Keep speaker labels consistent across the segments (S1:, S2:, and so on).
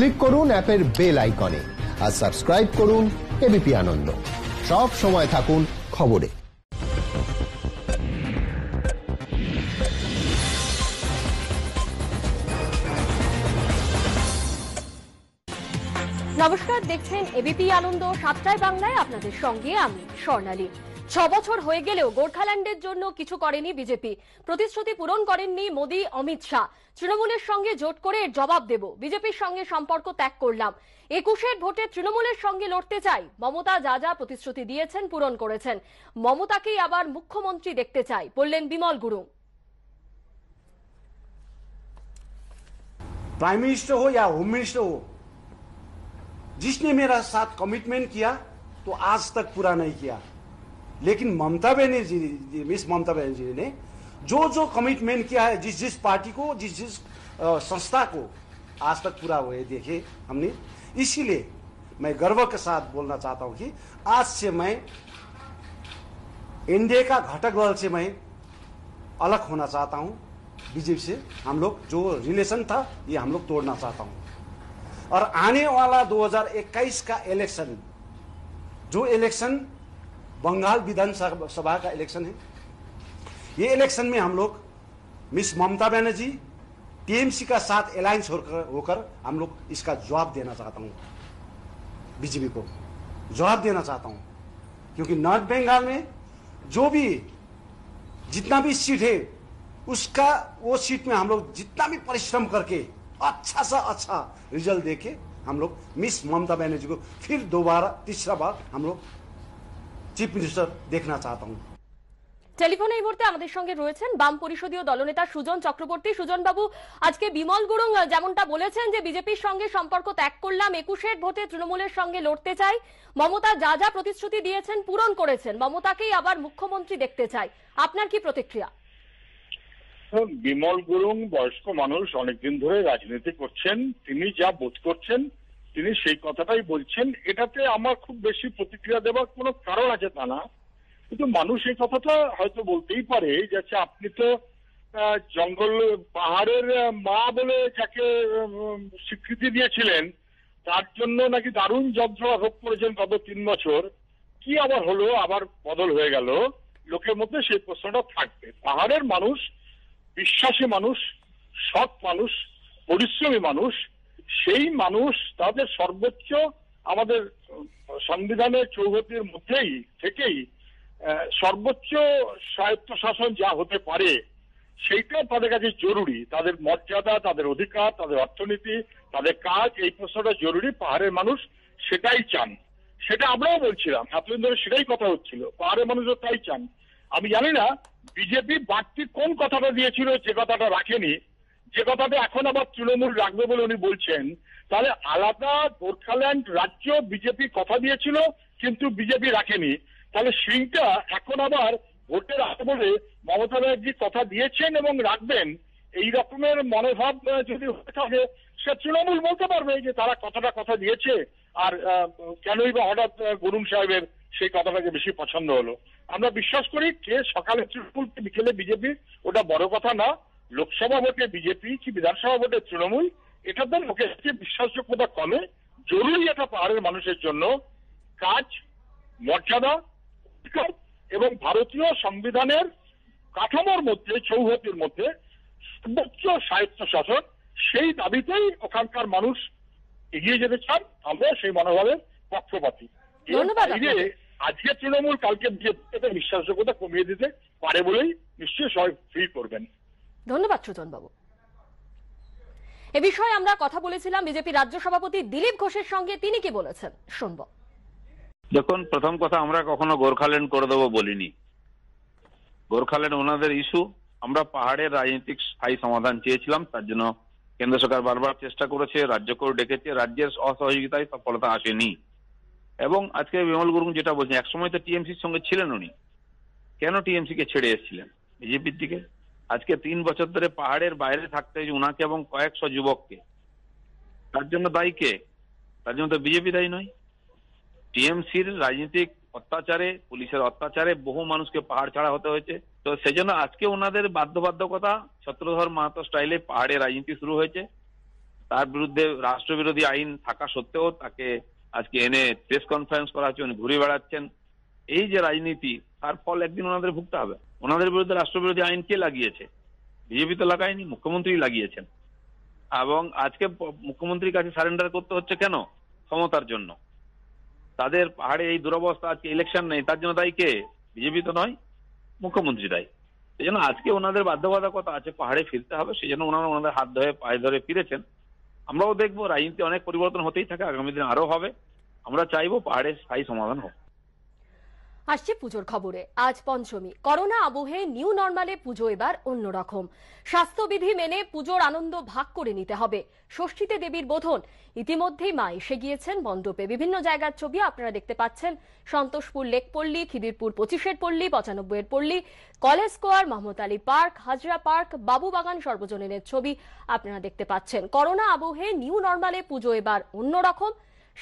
S1: click করুন অ্যাপের bell আইকনে আর সাবস্ক্রাইব করুন এবিপি আনন্দ সব সময় থাকুন খবরে
S2: নমস্কার দেখছেন এবিপি আনন্দ সাতটায় বাংলায় আপনাদের সঙ্গে আমি স্বর্ণালী ছ বছর হয়ে গেলেও গোর্খাল্যান্ডের জন্য কিছু করেনি বিজেপি প্রতিশ্রুতি পূরণ করেননি মোদী অমিত শাহ তৃণমূলের সঙ্গে জোট করে জবাব দেব বিজেপির সঙ্গে সম্পর্ক ত্যাগ করলাম একুশের ভোটে তৃণমূলের সঙ্গে লড়তে চাই মমতা যা যা প্রতিশ্রুতি দিয়েছেন পূরণ করেছেন মমতাকেই আবার মুখ্যমন্ত্রী দেখতে চাই বললেন বিমল গুরুং
S3: প্রাইম মিনিস্টার হো ইয়া হোম মিনিস্টার হো জিসনে মেরা সাথ কমিটমেন্ট কিয়া তো আজ তক পুরা নাই কিয়া लेकिन ममता बनर्जी मिस ममता बनर्जी ने जो जो कमिटमेंट किया है जिस जिस पार्टी को जिस जिस संस्था को आज तक पूरा हुए देखे हमने इसीलिए मैं गर्व के साथ बोलना चाहता हूँ कि आज से मैं एनडीए का घटक दल से मैं अलग होना चाहता हूँ बीजेपी से हम लोग जो रिलेशन था ये हम लोग तोड़ना चाहता हूँ और आने वाला 2021 का इलेक्शन जो इलेक्शन बंगाल विधानसभा का इलेक्शन है ये इलेक्शन में हम लोग मिस ममता बनर्जी टीएमसी का साथ अलायंस होकर होकर हम लोग इसका जवाब देना चाहता हूँ बीजेपी को जवाब देना चाहता हूँ क्योंकि नॉर्थ बंगाल में जो भी जितना भी सीट है उसका वो सीट में हम लोग जितना भी परिश्रम करके अच्छा सा अच्छा रिजल्ट देके हम लोग मिस ममता बनर्जी को फिर दोबारा तीसरा बार हम लोग চিফ মিনিস্টার দেখনা চাহতা
S2: টেলিফোনে এই মুহূর্তে আমাদের সঙ্গে রয়েছেন বাম পরিষদীয় দলনেতা সুজন চক্রবর্তী সুজন বাবু আজকে বিমল গুরুং যেমনটা বলেছেন যে বিজেপির সঙ্গে সম্পর্ক ত্যাগ করলাম একুশের ভোটে তৃণমূলের সঙ্গে লড়তে চাই মমতা যা যা প্রতিশ্রুতি দিয়েছেন পূরণ করেছেন মমতাকেই আবার মুখ্যমন্ত্রী দেখতে চাই আপনার কি প্রতিক্রিয়া
S1: বিমল গুরুং বয়স্ক মানুষ অনেকদিন ধরে রাজনীতি করছেন তিনি যা বোধ করছেন তিনি সেই কথাটাই বলছেন এটাতে আমার খুব বেশি প্রতিক্রিয়া দেওয়ার কোনো কারণ আছে তা না কিন্তু মানুষ এই কথাটা হয়তো বলতেই পারে যে আচ্ছা আপনি তো জঙ্গল পাহাড়ের মা বলে যাকে স্বীকৃতি দিয়েছিলেন তার জন্য নাকি দারুণ যন্ত্রণা ভোগ করেছেন গত তিন বছর কি আবার হলো আবার বদল হয়ে গেল লোকের মধ্যে সেই প্রশ্নটা থাকবে পাহাড়ের মানুষ বিশ্বাসী মানুষ সৎ মানুষ পরিশ্রমী মানুষ সেই মানুষ তাদের সর্বোচ্চ আমাদের সংবিধানের চৌহতির মধ্যেই থেকেই সর্বোচ্চ স্বায়ত্ত শাসন যা হতে পারে সেইটা তাদের কাছে জরুরি তাদের মর্যাদা তাদের অধিকার তাদের অর্থনীতি তাদের কাজ এই প্রশ্নটা জরুরি পাহাড়ের মানুষ সেটাই চান সেটা আমরাও বলছিলাম এতদিন ধরে সেটাই কথা হচ্ছিল পাহাড়ের মানুষও তাই চান আমি জানি না বিজেপি বাড়তি কোন কথাটা দিয়েছিল যে কথাটা রাখেনি যে কথাটা এখন আবার তৃণমূল রাখবে বলে উনি বলছেন তাহলে আলাদা গোর্খাল্যান্ড রাজ্য বিজেপি কথা দিয়েছিল কিন্তু বিজেপি রাখেনি তাহলে সিংটা এখন আবার ভোটের আগে বলে মমতা ব্যানার্জি কথা দিয়েছেন এবং রাখবেন এই রকমের মনোভাব যদি হয়ে থাকে সে তৃণমূল বলতে পারবে যে তারা কথাটা কথা দিয়েছে আর কেনই বা হঠাৎ গরুম সাহেবের সেই কথাটাকে বেশি পছন্দ হলো আমরা বিশ্বাস করি কে সকালে তৃণমূল বিকেলে বিজেপি ওটা বড় কথা না লোকসভা ভোটে বিজেপি কি বিধানসভা ভোটে তৃণমূল এটা দ্বারা লোকের বিশ্বাসযোগ্যতা কমে জরুরি এটা পাহাড়ের মানুষের জন্য কাজ মর্যাদা অধিকার এবং ভারতীয় সংবিধানের কাঠামোর মধ্যে চৌহতির মধ্যে সর্বোচ্চ সাহিত্য শাসন সেই দাবিতেই ওখানকার মানুষ এগিয়ে যেতে চান আমরা সেই মনোভাবের পক্ষপাতী আজকে তৃণমূল কালকে বিশ্বাসযোগ্যতা কমিয়ে দিতে পারে বলেই নিশ্চয়ই সবাই ফিল করবেন ধন্যবাদ বাবু
S2: এ বিষয়ে আমরা কথা বলেছিলাম বিজেপি রাজ্য সভাপতি দিলীপ ঘোষের সঙ্গে তিনি কি বলেছেন শুনব
S4: দেখুন প্রথম কথা আমরা কখনো গোর্খাল্যান্ড করে দেবো বলিনি গোর্খাল্যান্ড ওনাদের ইস্যু আমরা পাহাড়ের রাজনৈতিক স্থায়ী সমাধান চেয়েছিলাম তার জন্য কেন্দ্র সরকার বারবার চেষ্টা করেছে রাজ্য করে ডেকেছে রাজ্যের অসহযোগিতায় সফলতা আসেনি এবং আজকে বিমল গুরুং যেটা বলছেন একসময় তো টিএমসির সঙ্গে ছিলেন উনি কেন টিএমসি কে ছেড়ে এসেছিলেন বিজেপির দিকে আজকে তিন বছর ধরে পাহাড়ের বাইরে থাকতে হয়েছে উনাকে এবং কয়েকশো যুবককে তার জন্য দায়ী কে তার জন্য তো বিজেপি দায়ী নয় টিএমসির রাজনৈতিক অত্যাচারে পুলিশের অত্যাচারে বহু মানুষকে পাহাড় ছাড়া হতে হয়েছে তো সেজন্য আজকে ওনাদের বাধ্যবাধ্যকতা ছত্রধর মাহাতো স্টাইলে পাহাড়ে রাজনীতি শুরু হয়েছে তার বিরুদ্ধে রাষ্ট্রবিরোধী আইন থাকা সত্ত্বেও তাকে আজকে এনে প্রেস কনফারেন্স করা হচ্ছে উনি ঘুরে বেড়াচ্ছেন এই যে রাজনীতি তার ফল একদিন ওনাদের ভুগতে হবে ওনাদের বিরুদ্ধে রাষ্ট্রবিরোধী আইন কে লাগিয়েছে বিজেপি তো লাগায়নি মুখ্যমন্ত্রী লাগিয়েছেন এবং আজকে মুখ্যমন্ত্রীর কাছে সারেন্ডার করতে হচ্ছে কেন ক্ষমতার জন্য তাদের পাহাড়ে এই দুরবস্থা আজকে ইলেকশন নেই তার জন্য দায়ী কে বিজেপি তো নয় মুখ্যমন্ত্রী দায়ী সেই জন্য আজকে ওনাদের বাধ্যবাধকতা আছে পাহাড়ে ফিরতে হবে সেই জন্য ওনারা ওনাদের হাত ধরে পায়ে ধরে ফিরেছেন আমরাও দেখবো রাজনীতি অনেক পরিবর্তন হতেই থাকে আগামী দিন আরো হবে আমরা চাইবো পাহাড়ে স্থায়ী সমাধান হোক
S2: আসছে পুজোর খবরে আজ পঞ্চমী করোনা আবহে নিউ নর্মালে পুজো এবার অন্যরকম স্বাস্থ্যবিধি মেনে পুজোর আনন্দ ভাগ করে নিতে হবে ষষ্ঠীতে দেবীর বোধন ইতিমধ্যেই মা এসে গিয়েছেন মণ্ডপে বিভিন্ন জায়গার ছবি আপনারা দেখতে পাচ্ছেন সন্তোষপুর লেকপল্লী খিদিরপুর পঁচিশের পল্লী পঁচানব্বইয়ের পল্লী College Square Mohammad Ali Park Hazra Park Babubagan সর্বজনীনের ছবি আপনারা দেখতে পাচ্ছেন করোনা আবহে নিউ নর্মালে পুজো এবার অন্যরকম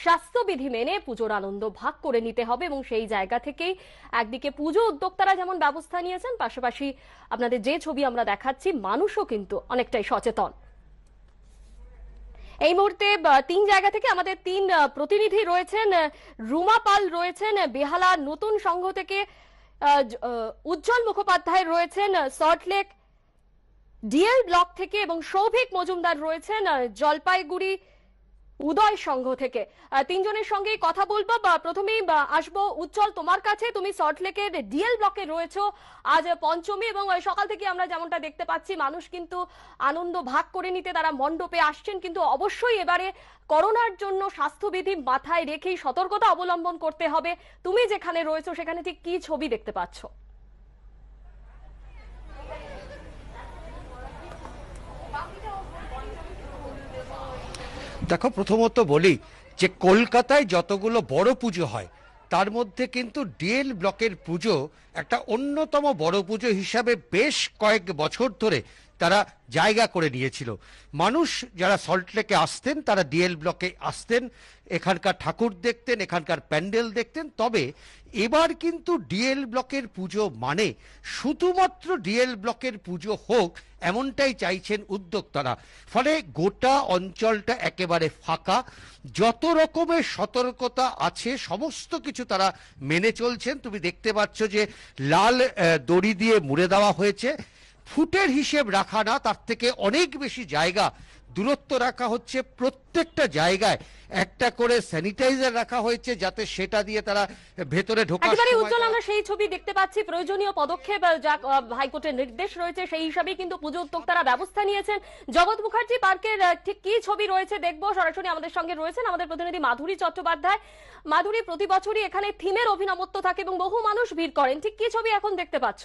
S2: স্বাস্থ্যবিধি মেনে পুজোর আনন্দ ভাগ করে নিতে হবে এবং সেই জায়গা থেকেই একদিকে পুজো উদ্যোক্তারা যেমন ব্যবস্থা নিয়েছেন পাশাপাশি আপনাদের যে ছবি আমরা দেখাচ্ছি মানুষও কিন্তু অনেকটাই সচেতন এই মুহূর্তে তিন জায়গা থেকে আমাদের তিন প্রতিনিধি রয়েছেন রুমা পাল রয়েছেন বেহালা নতুন সংঘ থেকে উজ্জ্বল মুখোপাধ্যায় রয়েছেন সল্টলেক ডিএল ব্লক থেকে এবং সৌভিক মজুমদার রয়েছেন জলপাইগুড়ি উদয় সংঘ থেকে তিনজনের সঙ্গে কথা বলবো বা প্রথমেই আসবো উজ্জ্বল তোমার কাছে তুমি সল্টলেকের ডিএল ব্লকে রয়েছো আজ পঞ্চমী এবং সকাল থেকে আমরা যেমনটা দেখতে পাচ্ছি মানুষ কিন্তু আনন্দ ভাগ করে নিতে তারা মণ্ডপে আসছেন কিন্তু অবশ্যই এবারে করোনার জন্য স্বাস্থ্যবিধি মাথায় রেখেই সতর্কতা অবলম্বন করতে হবে তুমি যেখানে রয়েছো সেখানে ঠিক কি ছবি দেখতে পাচ্ছ
S1: দেখো প্রথমত বলি যে কলকাতায় যতগুলো বড় পুজো হয় তার মধ্যে কিন্তু ডিএল ব্লকের পুজো একটা অন্যতম বড় পুজো হিসাবে বেশ কয়েক বছর ধরে তারা জায়গা করে নিয়েছিল মানুষ যারা সল্টলেকে আসতেন তারা ডিএল ব্লকে আসতেন এখানকার ঠাকুর দেখতেন এখানকার প্যান্ডেল দেখতেন তবে এবার কিন্তু ডিএল ব্লকের পুজো মানে শুধুমাত্র ডিএল ব্লকের পুজো হোক এমনটাই চাইছেন উদ্যোক্তারা ফলে গোটা অঞ্চলটা একেবারে ফাঁকা যত রকমের সতর্কতা আছে সমস্ত কিছু তারা মেনে চলছেন তুমি দেখতে পাচ্ছ যে লাল দড়ি দিয়ে মুড়ে দেওয়া হয়েছে ফুটের হিসেব রাখা না তার থেকে অনেক বেশি জায়গা দূরত্ব রাখা হচ্ছে প্রত্যেকটা জায়গায় একটা করে স্যানিটাইজার রাখা হয়েছে যাতে সেটা দিয়ে তারা ভেতরে ঢোকার একেবারে উজ্জ্বল
S2: আমরা সেই ছবি দেখতে পাচ্ছি প্রয়োজনীয় পদক্ষেপ যা হাইকোর্টের নির্দেশ রয়েছে সেই হিসাবে কিন্তু পুজো উদ্যোক্তারা ব্যবস্থা নিয়েছেন জগৎ মুখার্জি পার্কের ঠিক কি ছবি রয়েছে দেখবো সরাসরি আমাদের সঙ্গে রয়েছেন আমাদের প্রতিনিধি মাধুরী চট্টোপাধ্যায় মাধুরী প্রতি বছরই এখানে থিমের অভিনবত্ব থাকে এবং বহু মানুষ ভিড় করেন ঠিক কি ছবি এখন দেখতে পাচ্ছ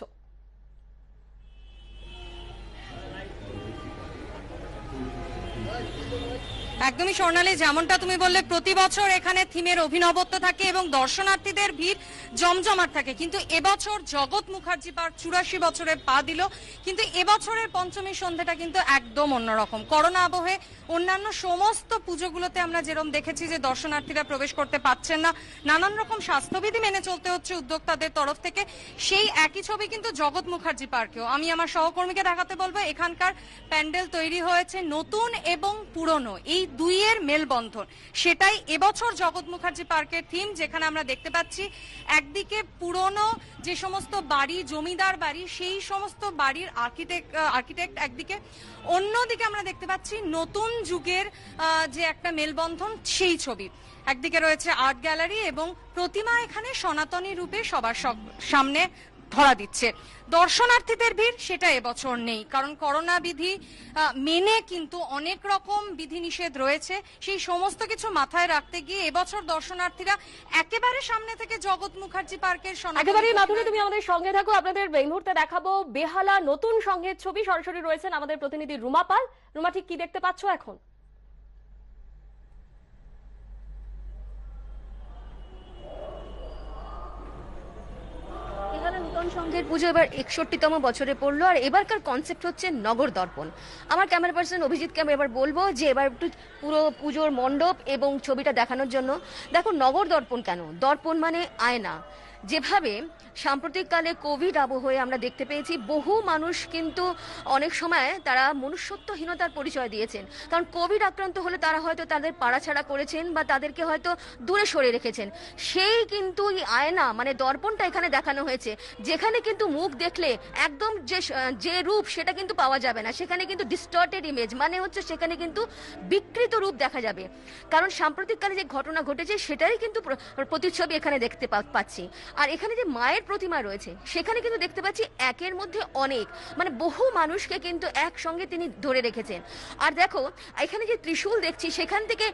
S5: একদমই স্বর্ণালী
S6: যেমনটা তুমি বললে প্রতি বছর এখানে থিমের অভিনবত্ব থাকে এবং দর্শনার্থীদের ভিড় জমজমাট থাকে কিন্তু এবছর জগৎ মুখার্জি পার্ক চুরাশি বছরে পা দিল কিন্তু এবছরের পঞ্চমী সন্ধ্যাটা কিন্তু একদম অন্যরকম করোনা আবহে অন্যান্য সমস্ত পুজোগুলোতে আমরা যেরকম দেখেছি যে দর্শনার্থীরা প্রবেশ করতে পারছেন না নানান রকম স্বাস্থ্যবিধি মেনে চলতে হচ্ছে উদ্যোক্তাদের তরফ থেকে সেই একই ছবি কিন্তু জগৎ মুখার্জি পার্কেও আমি আমার সহকর্মীকে দেখাতে বলবো এখানকার প্যান্ডেল তৈরি হয়েছে নতুন এবং পুরনো এই দুইয়ের মেলবন্ধন সেটাই এবছর জগৎ মুখার্জি পার্কের থিম যেখানে আমরা দেখতে পাচ্ছি একদিকে পুরনো যে সমস্ত বাড়ি জমিদার বাড়ি সেই সমস্ত বাড়ির আর্কিটেক্ট আর্কিটেক্ট একদিকে অন্যদিকে আমরা দেখতে পাচ্ছি নতুন যুগের যে একটা মেলবন্ধন সেই ছবি একদিকে রয়েছে আর্ট গ্যালারি এবং প্রতিমা এখানে সনাতনী রূপে সবার সামনে ধরা দিচ্ছে দর্শনার্থীদের ভিড় সেটা এবছর নেই কারণ করোনা বিধি মেনে কিন্তু অনেক রকম বিধিনিষেধ রয়েছে সেই সমস্ত কিছু মাথায় রাখতে গিয়ে এবছর দর্শনার্থীরা একেবারে সামনে থেকে জগৎ মুখার্জি পার্কের একেবারে মাধুরী তুমি
S2: আমাদের সঙ্গে থাকো আপনাদের এই মুহূর্তে দেখাবো বেহালা নতুন সংঘের ছবি সরাসরি রয়েছেন আমাদের প্রতিনিধি রুমা পাল রুমা ঠিক কি দেখতে পাচ্ছ এখন
S5: ঠাকুরের পুজো এবার একষট্টিতম বছরে পড়লো আর এবারকার কনসেপ্ট হচ্ছে নগর দর্পণ আমার ক্যামেরা পার্সন অভিজিৎকে আমি এবার বলবো যে এবার একটু পুরো পুজোর মণ্ডপ এবং ছবিটা দেখানোর জন্য দেখো নগর দর্পণ কেন দর্পণ মানে আয়না যেভাবে সাম্প্রতিককালে কোভিড আবহে আমরা দেখতে পেয়েছি বহু মানুষ কিন্তু অনেক সময় তারা মনুষ্যত্বহীনতার পরিচয় দিয়েছেন কারণ কোভিড আক্রান্ত হলে তারা হয়তো তাদের পাড়াছাড়া করেছেন বা তাদেরকে হয়তো দূরে সরে রেখেছেন সেই কিন্তু আয়না মানে দর্পণটা এখানে দেখানো হয়েছে যেখানে কিন্তু মুখ দেখলে একদম যে যে রূপ সেটা কিন্তু পাওয়া যাবে না সেখানে কিন্তু ডিস্টর্টেড ইমেজ মানে হচ্ছে সেখানে কিন্তু বিকৃত রূপ দেখা যাবে কারণ সাম্প্রতিককালে যে ঘটনা ঘটেছে সেটাই কিন্তু প্রতিচ্ছবি এখানে দেখতে পাচ্ছি আর এখানে যে মায়ের প্রতিমা রয়েছে সেখানে কিন্তু দেখতে পাচ্ছি একের মধ্যে অনেক মানে বহু মানুষকে কিন্তু একসঙ্গে তিনি ধরে রেখেছেন আর দেখো এখানে যে ত্রিশূল দেখছি সেখান থেকে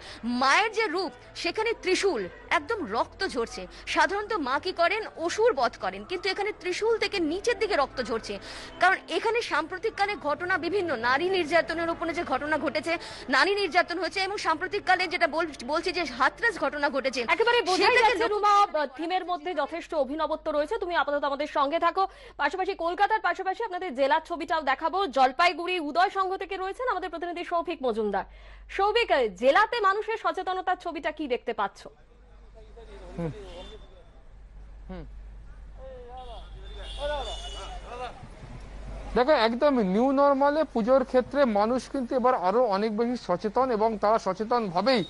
S5: মায়ের যে রূপ সেখানে ত্রিশূল একদম রক্ত ঝরছে সাধারণত মা কি করেন অসুর বধ করেন কিন্তু এখানে ত্রিশূল থেকে নিচের দিকে রক্ত ঝরছে কারণ এখানে সাম্প্রতিককালে ঘটনা বিভিন্ন নারী নির্যাতনের উপরে যে ঘটনা ঘটেছে নারী নির্যাতন হয়েছে এবং সাম্প্রতিককালে যেটা বলছি যে হাতরাস ঘটনা ঘটেছে একেবারে বোঝাই যাচ্ছে রুমা থিমের মধ্যে যথেষ্ট যথেষ্ট
S2: অভিনবত্ব রয়েছে তুমি আপাতত আমাদের সঙ্গে থাকো পাশাপাশি কলকাতার পাশাপাশি আপনাদের জেলার ছবিটাও দেখাবো জলপাইগুড়ি উদয় সংঘ থেকে রয়েছেন আমাদের প্রতিনিধি সৌভিক মজুমদার সৌভিক জেলাতে মানুষের সচেতনতার ছবিটা কি দেখতে পাচ্ছ
S3: হুম
S1: দেখো একদম নিউ নর্মালে পুজোর ক্ষেত্রে মানুষ কিন্তু এবার আরও অনেক বেশি সচেতন এবং তারা সচেতনভাবেই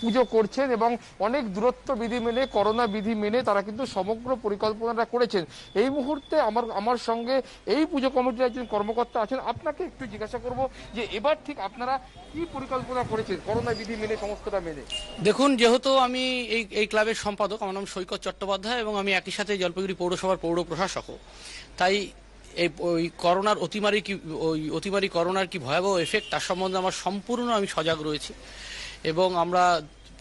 S1: পুজো করছেন এবং অনেক দূরত্ব বিধি মেনে করোনা বিধি মেনে তারা কিন্তু সমগ্র পরিকল্পনাটা করেছেন এই মুহূর্তে আমার আমার সঙ্গে এই পুজো কমিটির একজন কর্মকর্তা আছেন আপনাকে একটু জিজ্ঞাসা করব যে এবার ঠিক আপনারা কি পরিকল্পনা করেছেন করোনা বিধি মেনে সমস্তটা মেনে দেখুন যেহেতু আমি এই এই ক্লাবের সম্পাদক আমার নাম সৈকত চট্টোপাধ্যায় এবং আমি একই সাথে জলপাইগুড়ি পৌরসভার পৌর প্রশাসকও তাই এই ওই করোনার অতিমারি কি ওই অতিমারি করোনার কি ভয়াবহ এফেক্ট তার সম্বন্ধে আমার সম্পূর্ণ আমি সজাগ রয়েছি এবং আমরা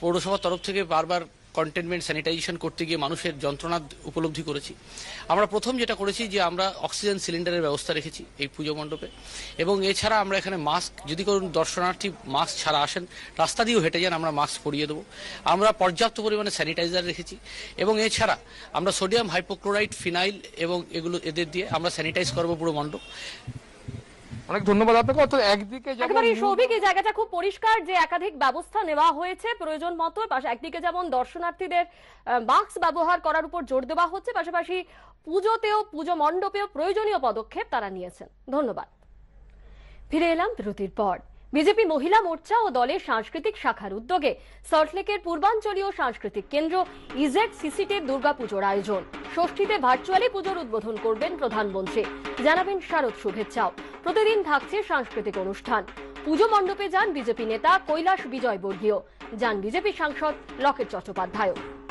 S1: পৌরসভার তরফ থেকে বারবার কন্টেনমেন্ট স্যানিটাইজেশন করতে গিয়ে মানুষের যন্ত্রণা উপলব্ধি করেছি আমরা প্রথম যেটা করেছি যে আমরা অক্সিজেন সিলিন্ডারের ব্যবস্থা রেখেছি এই পুজো মণ্ডপে এবং এছাড়া আমরা এখানে মাস্ক যদি কোনো দর্শনার্থী মাস্ক ছাড়া আসেন রাস্তা দিয়েও হেঁটে যান আমরা মাস্ক পরিয়ে দেবো আমরা পর্যাপ্ত পরিমাণে স্যানিটাইজার রেখেছি এবং এছাড়া আমরা সোডিয়াম হাইপোক্লোরাইড ফিনাইল এবং এগুলো এদের দিয়ে আমরা স্যানিটাইজ করবো পুরো মণ্ডপ অনেক ধন্যবাদ আপনাকে অর্থাৎ একদিকে
S2: একেবারে সৌভিক এই জায়গাটা খুব পরিষ্কার যে একাধিক ব্যবস্থা নেওয়া হয়েছে প্রয়োজন মতো একদিকে যেমন দর্শনার্থীদের মাস্ক ব্যবহার করার উপর জোর দেওয়া হচ্ছে পাশাপাশি পুজোতেও পুজো মণ্ডপেও প্রয়োজনীয় পদক্ষেপ তারা নিয়েছেন ধন্যবাদ ফিরে এলাম বিরতির পর বিজেপি মহিলা মোর্চা ও দলের সাংস্কৃতিক শাখার উদ্যোগে সল্টলেকের পূর্বাঞ্চলীয় সাংস্কৃতিক কেন্দ্র ইজেড সিসিটের দুর্গাপুজোর আয়োজন ষষ্ঠীতে ভার্চুয়ালি পুজোর উদ্বোধন করবেন প্রধানমন্ত্রী জানাবেন শারদ শুভেচ্ছাও প্রতিদিন থাকছে সাংস্কৃতিক অনুষ্ঠান পুজো মণ্ডপে যান বিজেপি নেতা কৈলাস বর্গীয় যান বিজেপি সাংসদ লকেট চট্টোপাধ্যায়